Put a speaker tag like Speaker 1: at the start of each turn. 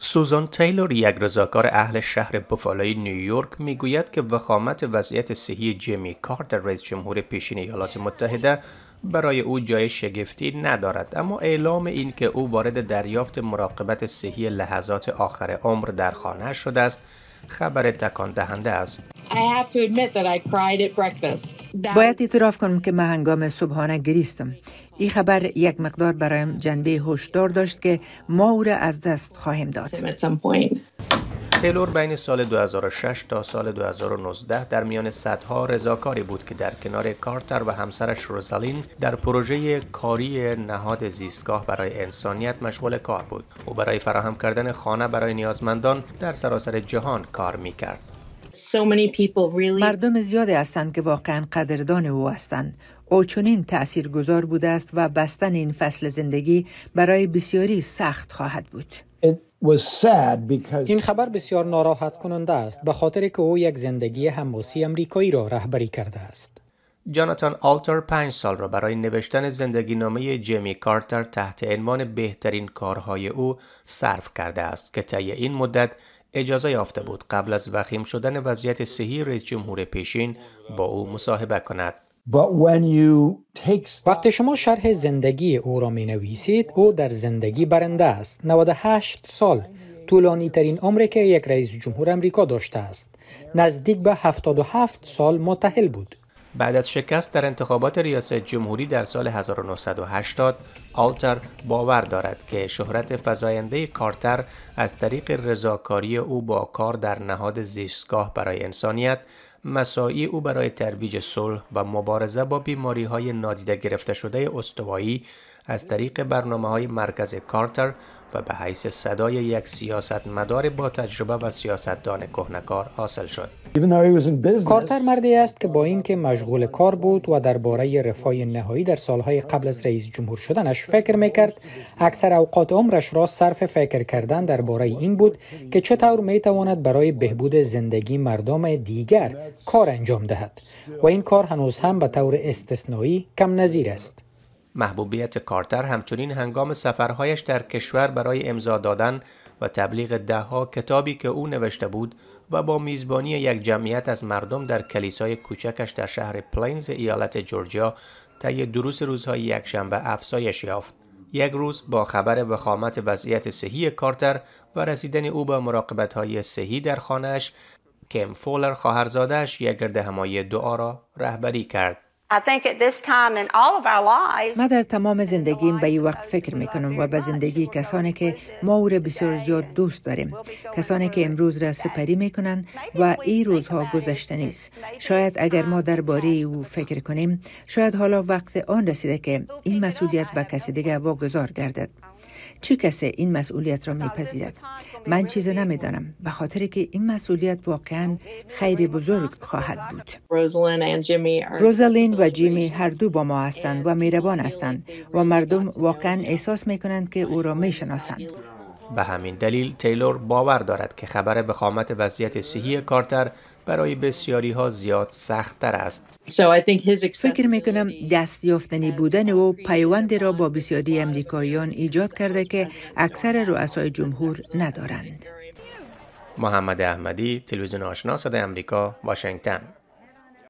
Speaker 1: سوزان تیلور یک رضاکار اهل شهر بوفالوی نیویورک میگوید که وخامت وضعیت صحی جیمی کارتر رئیس جمهور پیشین ایالات متحده برای او جای شگفتی ندارد اما اعلام این که او وارد دریافت مراقبت صحی لحظات آخر عمر در خانه شده است خبر تکان دهنده است باید
Speaker 2: اعتراف کنم که من هنگام صبحانه گریستم این خبر یک مقدار برایم جنبه هشدار داشت که ما او را از دست خواهیم داد
Speaker 1: تیلور بین سال 2006 تا سال 2019 در میان صدها رضاکاری بود که در کنار کارتر و همسرش روزالین در پروژه کاری نهاد زیستگاه برای انسانیت مشغول کار بود او برای فراهم کردن خانه برای نیازمندان در سراسر جهان کار می کرد.
Speaker 2: مردم زیاده هستند که واقعا قدردان او هستند او چنین تأثیر گذار بوده است و بستن این فصل زندگی برای بسیاری سخت خواهد بود این خبر بسیار ناراحت کننده است به خاطر که او یک زندگی
Speaker 3: هموسی امریکایی را رهبری کرده است
Speaker 1: جاناتان آلتر پنج سال را برای نوشتن زندگی نامه جیمی کارتر تحت عنوان بهترین کارهای او صرف کرده است که طی این مدت اجازه یافته بود قبل از وخیم شدن وضعیت صحی رئیس جمهور پیشین با او مصاحبه کند.
Speaker 3: وقتی شما شرح زندگی او را می نویسید او در زندگی برنده است 98 سال طولانی ترین عمری که یک رئیس جمهور امریکا داشته است نزدیک به 77 سال متحل بود
Speaker 1: بعد از شکست در انتخابات ریاست جمهوری در سال 1980 آلتر باور دارد که شهرت فزاینده کارتر از طریق رضاکاری او با کار در نهاد زیستگاه برای انسانیت مساعی او برای ترویج صلح و مبارزه با بیماری های نادیده گرفته شده استوایی از طریق برنامه های مرکز کارتر و به حیث صدای یک مدار با تجربه و سیاستدان کهنکار حاصل شد.
Speaker 3: کارتر مردی است که با اینکه مشغول کار بود و درباره رفای نهایی در سالهای قبل از رئیس جمهور شدنش فکر میکرد اکثر اوقات عمرش را صرف فکر کردن درباره این بود که چطور میتواند برای بهبود زندگی مردم دیگر کار انجام دهد و این کار هنوز هم به طور استثنایی کم نظیر است
Speaker 1: محبوبیت کارتر همچنین هنگام سفرهایش در کشور برای امضا دادن و تبلیغ دهها کتابی که او نوشته بود و با میزبانی یک جمعیت از مردم در کلیسای کوچکش در شهر پلینز ایالت جورجیا طی دروس روزهای یکشنبه افزایش یافت یک روز با خبر وخامت وضعیت صحی کارتر و رسیدن او به مراقبتهای صحی در خانهاش کم فولر خواهرزادهاش یک گرد همایی دعا را رهبری کرد
Speaker 2: ما در تمام زندگیم به این وقت فکر می کنم و به زندگی کسانی که ما او را بسیار زیاد دوست داریم کسانی که امروز را سپری می و این روزها گذشته نیست شاید اگر ما درباره او فکر کنیم شاید حالا وقت آن رسیده که این مسئولیت به کسی دیگر واگذار گردد چه کسی این مسئولیت را میپذیرد من چیز نمیدانم به خاطر که این مسئولیت واقعا خیر بزرگ خواهد بود روزالین و جیمی هر دو با ما هستند و میربان هستند و مردم واقعا احساس میکنند که او را میشناسند
Speaker 1: به همین دلیل تیلور باور دارد که خبر بخامت وضعیت صحی کارتر برای بسیاری ها زیاد سختتر است.
Speaker 2: فکر می کنم دستیافتنی بودن او پیوند را با بسیاری امریکاییان ایجاد کرده که اکثر رؤسای جمهور ندارند.
Speaker 1: محمد احمدی، تلویزیون آشنا صدای آمریکا، واشنگتن.